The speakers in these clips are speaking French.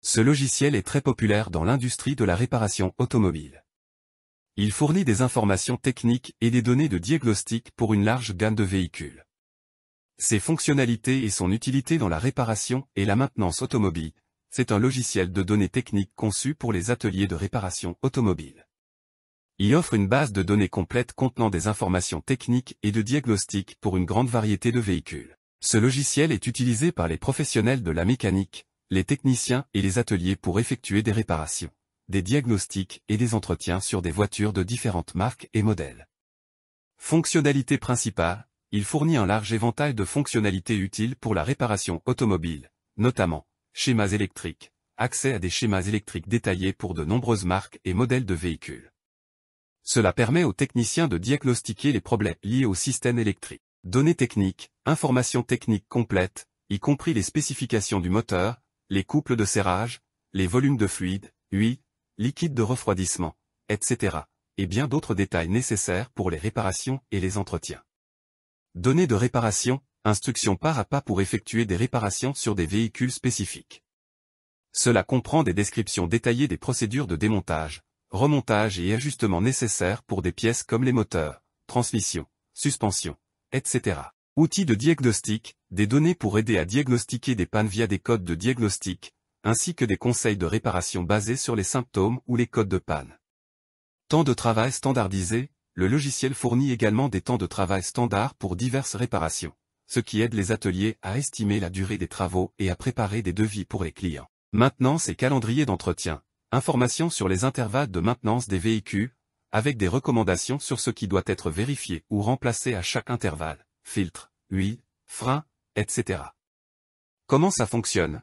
Ce logiciel est très populaire dans l'industrie de la réparation automobile. Il fournit des informations techniques et des données de diagnostic pour une large gamme de véhicules. Ses fonctionnalités et son utilité dans la réparation et la maintenance automobile, c'est un logiciel de données techniques conçu pour les ateliers de réparation automobile. Il offre une base de données complète contenant des informations techniques et de diagnostic pour une grande variété de véhicules. Ce logiciel est utilisé par les professionnels de la mécanique, les techniciens et les ateliers pour effectuer des réparations, des diagnostics et des entretiens sur des voitures de différentes marques et modèles. Fonctionnalité principale, il fournit un large éventail de fonctionnalités utiles pour la réparation automobile, notamment schémas électriques, accès à des schémas électriques détaillés pour de nombreuses marques et modèles de véhicules. Cela permet aux techniciens de diagnostiquer les problèmes liés au système électrique. Données techniques, informations techniques complètes, y compris les spécifications du moteur, les couples de serrage, les volumes de fluide, huile, liquide de refroidissement, etc. et bien d'autres détails nécessaires pour les réparations et les entretiens. Données de réparation, instructions par à pas pour effectuer des réparations sur des véhicules spécifiques. Cela comprend des descriptions détaillées des procédures de démontage, remontage et ajustement nécessaires pour des pièces comme les moteurs, transmission, suspension, etc. Outils de diagnostic, des données pour aider à diagnostiquer des pannes via des codes de diagnostic, ainsi que des conseils de réparation basés sur les symptômes ou les codes de panne. Temps de travail standardisé, le logiciel fournit également des temps de travail standards pour diverses réparations, ce qui aide les ateliers à estimer la durée des travaux et à préparer des devis pour les clients. Maintenance et calendrier d'entretien. Informations sur les intervalles de maintenance des véhicules, avec des recommandations sur ce qui doit être vérifié ou remplacé à chaque intervalle. Filtre, huile, frein, etc. Comment ça fonctionne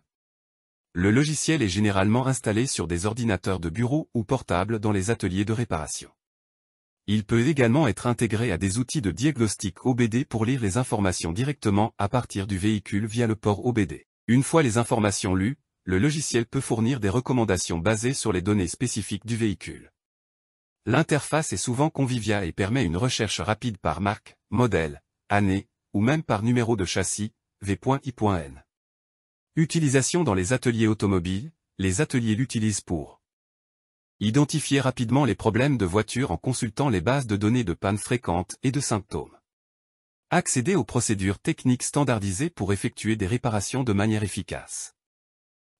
Le logiciel est généralement installé sur des ordinateurs de bureau ou portables dans les ateliers de réparation. Il peut également être intégré à des outils de diagnostic OBD pour lire les informations directement à partir du véhicule via le port OBD. Une fois les informations lues, le logiciel peut fournir des recommandations basées sur les données spécifiques du véhicule. L'interface est souvent conviviale et permet une recherche rapide par marque, modèle, année, ou même par numéro de châssis, Utilisation dans les ateliers automobiles, les ateliers l'utilisent pour Identifier rapidement les problèmes de voiture en consultant les bases de données de panne fréquentes et de symptômes. Accéder aux procédures techniques standardisées pour effectuer des réparations de manière efficace.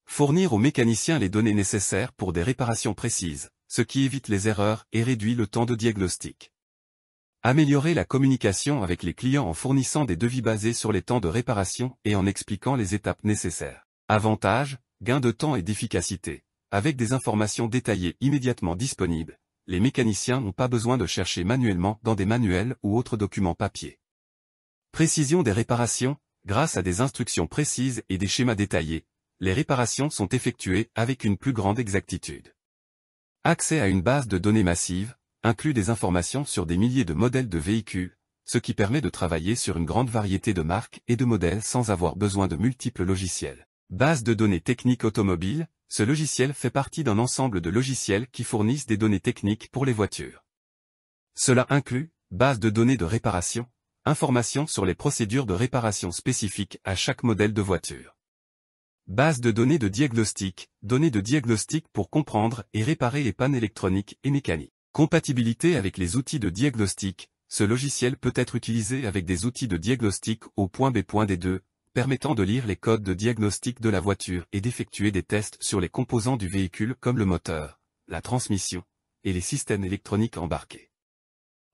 Fournir aux mécaniciens les données nécessaires pour des réparations précises, ce qui évite les erreurs et réduit le temps de diagnostic. Améliorer la communication avec les clients en fournissant des devis basés sur les temps de réparation et en expliquant les étapes nécessaires. Avantages, gain de temps et d'efficacité. Avec des informations détaillées immédiatement disponibles, les mécaniciens n'ont pas besoin de chercher manuellement dans des manuels ou autres documents papier. Précision des réparations, grâce à des instructions précises et des schémas détaillés, les réparations sont effectuées avec une plus grande exactitude. Accès à une base de données massive, inclut des informations sur des milliers de modèles de véhicules, ce qui permet de travailler sur une grande variété de marques et de modèles sans avoir besoin de multiples logiciels. Base de données techniques automobiles, ce logiciel fait partie d'un ensemble de logiciels qui fournissent des données techniques pour les voitures. Cela inclut, base de données de réparation, informations sur les procédures de réparation spécifiques à chaque modèle de voiture. Base de données de diagnostic, données de diagnostic pour comprendre et réparer les pannes électroniques et mécaniques. Compatibilité avec les outils de diagnostic, ce logiciel peut être utilisé avec des outils de diagnostic au point B point 2 permettant de lire les codes de diagnostic de la voiture et d'effectuer des tests sur les composants du véhicule comme le moteur, la transmission, et les systèmes électroniques embarqués.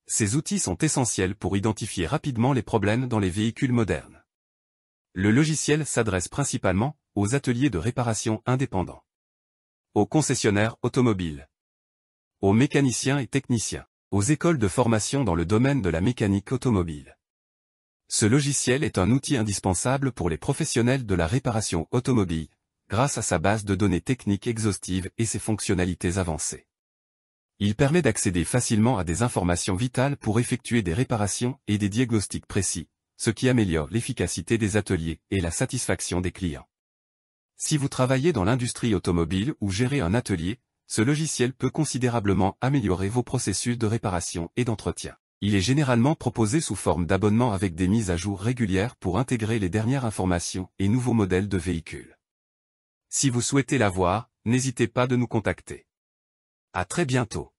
Ces outils sont essentiels pour identifier rapidement les problèmes dans les véhicules modernes. Le logiciel s'adresse principalement aux ateliers de réparation indépendants, aux concessionnaires automobiles, aux mécaniciens et techniciens, aux écoles de formation dans le domaine de la mécanique automobile. Ce logiciel est un outil indispensable pour les professionnels de la réparation automobile, grâce à sa base de données techniques exhaustive et ses fonctionnalités avancées. Il permet d'accéder facilement à des informations vitales pour effectuer des réparations et des diagnostics précis, ce qui améliore l'efficacité des ateliers et la satisfaction des clients. Si vous travaillez dans l'industrie automobile ou gérez un atelier, ce logiciel peut considérablement améliorer vos processus de réparation et d'entretien. Il est généralement proposé sous forme d'abonnement avec des mises à jour régulières pour intégrer les dernières informations et nouveaux modèles de véhicules. Si vous souhaitez l'avoir, n'hésitez pas de nous contacter. À très bientôt.